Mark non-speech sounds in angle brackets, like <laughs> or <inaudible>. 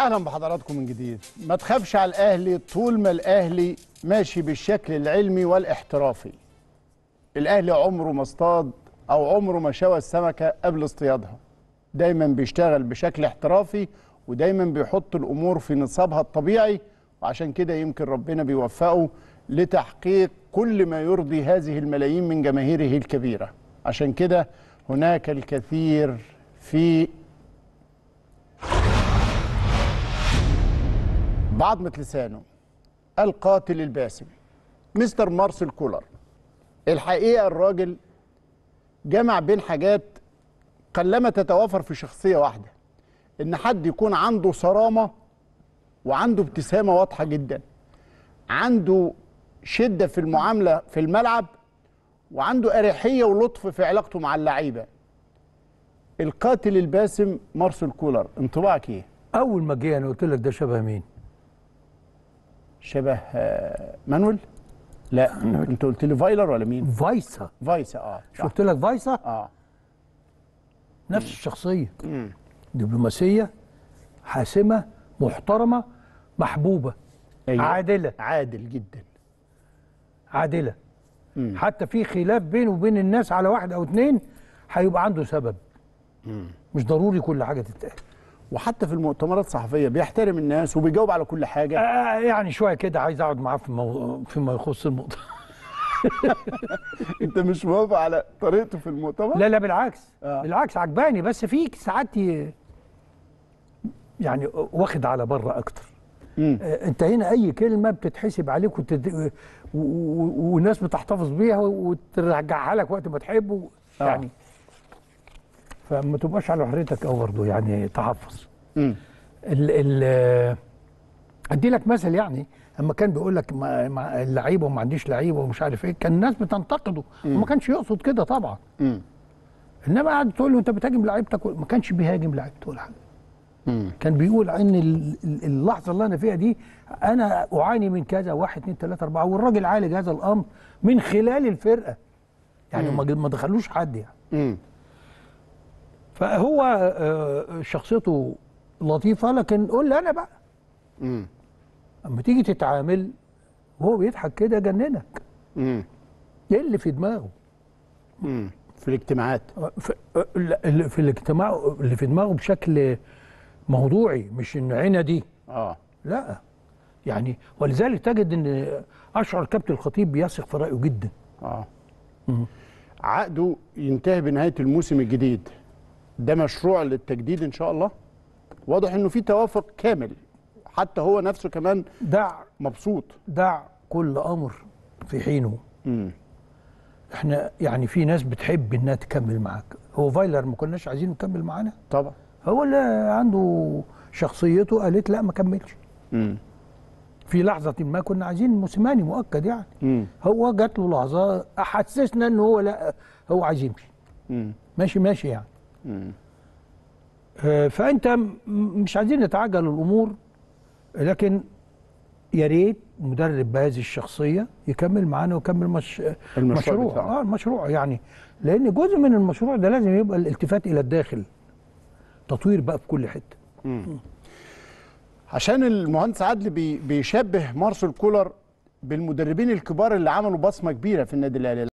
اهلا بحضراتكم من جديد ما تخافش على الاهلي طول ما الاهلي ماشي بالشكل العلمي والاحترافي الاهلي عمره ما اصطاد او عمره ما شوى السمكه قبل اصطيادها دايما بيشتغل بشكل احترافي ودايما بيحط الامور في نصابها الطبيعي وعشان كده يمكن ربنا بيوفقه لتحقيق كل ما يرضي هذه الملايين من جماهيره الكبيره عشان كده هناك الكثير في بعضمة لسانه القاتل الباسم مستر مارسيل كولر الحقيقة الراجل جمع بين حاجات قلما تتوافر في شخصية واحدة إن حد يكون عنده صرامة وعنده ابتسامة واضحة جدا عنده شدة في المعاملة في الملعب وعنده أريحية ولطف في علاقته مع اللعيبة القاتل الباسم مارسيل كولر انطباعك ايه؟ أول ما جه أنا قلت لك ده شبه مين؟ شبه آه، مانويل لا مانويل. انت قلت لي فايلر ولا مين فايسا فايسا اه شفت قلت لك فايسا اه نفس الشخصيه دبلوماسيه حاسمه محترمه محبوبه أيوة. عادله عادل جدا عادله مم. حتى في خلاف بينه وبين الناس على واحد او اتنين هيبقى عنده سبب مم. مش ضروري كل حاجه تتقال وحتى في المؤتمرات الصحفيه بيحترم الناس وبيجاوب على كل حاجه آه،, آه يعني شويه كده عايز اقعد معاه في مو... فيما يخص المؤتمر <laughs> انت مش موافق على طريقته في المؤتمر لا لا بالعكس آه. بالعكس عجباني بس فيك ساعات يعني واخد على بره اكتر مم. آه، انت هنا اي كلمه بتتحسب عليك وتد... والناس بتحتفظ بيها وترجعها لك وقت ما تحب آه. يعني فما تبقاش على حريتك او برضه يعني تحفظ ال ال ادي لك مثل يعني لما كان بيقول لك اللعيبه وما عنديش لعيبه ومش عارف ايه كان الناس بتنتقده وما كانش يقصد كده طبعا مم. انما قاعد تقول له انت بتهاجم لعيبتك ما كانش بيهاجم لعيبته ولا حاجه كان بيقول ان اللحظه اللي انا فيها دي انا اعاني من كذا واحد اثنين ثلاثه اربعه والراجل عالج هذا الامر من خلال الفرقه يعني ما دخلوش حد يعني فهو آه، آه، شخصيته لطيفه لكن قول لي انا بقى امم اما تيجي تتعامل وهو بيضحك كده جننك امم ايه اللي في دماغه امم في الاجتماعات آه، في, في الاجتماع اللي في دماغه بشكل موضوعي مش العينه دي اه لا يعني ولذلك تجد ان اشعر كابتن الخطيب بيثق في رايه جدا اه مم. عقده ينتهي بنهايه الموسم الجديد ده مشروع للتجديد ان شاء الله واضح انه في توافق كامل حتى هو نفسه كمان دع مبسوط دع كل امر في حينه مم. احنا يعني في ناس بتحب انها تكمل معاك هو فايلر ما كناش عايزينه يكمل معانا طبعا هو اللي عنده شخصيته قالت لا ما كملش مم. في لحظه ما كنا عايزين موسيماني مؤكد يعني مم. هو جات له لحظه حسسنا ان هو لا هو عايز يمشي ماشي ماشي يعني آه، فانت مش عايزين نتعجل الامور لكن يا ريت مدرب بهذه الشخصيه يكمل معانا ويكمل مش المشروع مشروع اه المشروع يعني لان جزء من المشروع ده لازم يبقى الالتفات الى الداخل تطوير بقى في كل حته مم. عشان المهندس عدلي بي بيشبه مارسل كولر بالمدربين الكبار اللي عملوا بصمه كبيره في النادي الاهلي